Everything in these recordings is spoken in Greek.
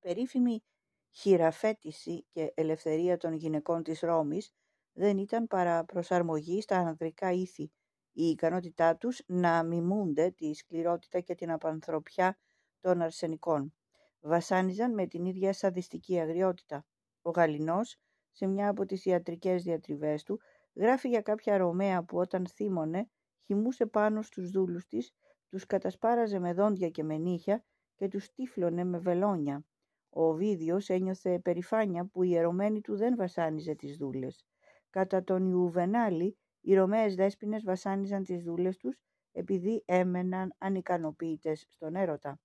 περίφημη χειραφέτηση και ελευθερία των γυναικών της Ρώμης δεν ήταν παρά προσαρμογή στα ανδρικά ήθη, η ικανότητά τους να μιμούνται τη σκληρότητα και την απανθρωπιά των αρσενικών. Βασάνιζαν με την ίδια σαδιστική αγριότητα. Ο Γαλινός, σε μια από τις ιατρικές διατριβές του, γράφει για κάποια Ρωμαία που όταν θύμωνε, χυμούσε πάνω στους δούλους της, τους κατασπάραζε με δόντια και με νύχια και τους τύφλωνε με βελόνια. Ο Βίδιος ένιωθε περηφάνεια που η ερωμένη του δεν βασάνιζε τις δούλες. Κατά τον Ιουβενάλη, οι Ρωμαίες δέσποινες βασάνιζαν τις δούλες τους επειδή έμεναν ανικανοποιητές στον έρωτα.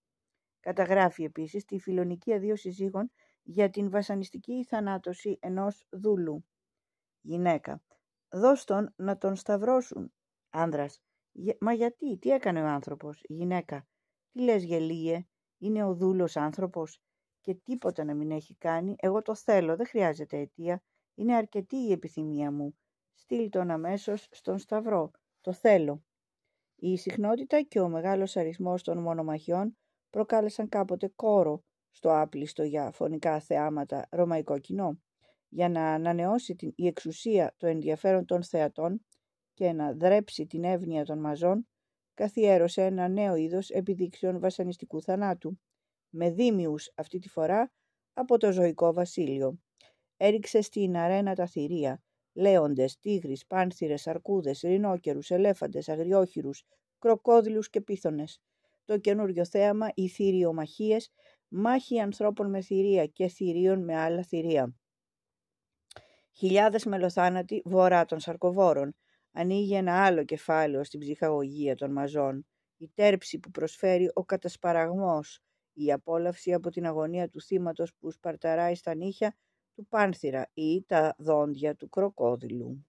Καταγράφει επίσης τη φιλονικία δύο συζύγων για την βασανιστική θανάτωση ενός δούλου. Γυναίκα. Δώσ' τον να τον σταυρώσουν. Άνδρας. Μα γιατί, τι έκανε ο άνθρωπος. Γυναίκα. Τι λες γελίε, είναι ο δούλος άνθρωπος και τίποτα να μην έχει κάνει, εγώ το θέλω, δεν χρειάζεται αιτία, είναι αρκετή η επιθυμία μου. Στείλ τον αμέσως στον Σταυρό, το θέλω. Η συχνότητα και ο μεγάλος αριθμός των μονομαχιών προκάλεσαν κάποτε κόρο στο άπλιστο για φωνικά θεάματα ρωμαϊκό κοινό. Για να ανανεώσει την, η εξουσία το ενδιαφέρον των θεατών και να δρέψει την εύνοια των μαζών, καθιέρωσε ένα νέο είδος επιδείξεων βασανιστικού θανάτου, με δίμιους αυτή τη φορά από το ζωικό βασίλειο. Έριξε στην αρένα τα θηρία, λέοντες, τίγρεις, πάνθυρες, αρκούδες, ρινόκερους, ελέφαντες, αγριόχυρους, κροκόδιλους και πίθωνες. Το καινούριο θέαμα, οι θηριομαχίες, μάχη ανθρώπων με θηρία και θηρίων με άλλα θηρία. Χιλιάδες μελοθάνατοι βορρά των σαρκοβόρων. Ανοίγει ένα άλλο κεφάλαιο στην ψυχαγωγία των μαζών. Η τέρψη που προσφέρει ο κατασπαραγμός η απόλαυση από την αγωνία του θύματος που σπαρταράει στα νύχια του πάνθυρα ή τα δόντια του κροκόδιλου.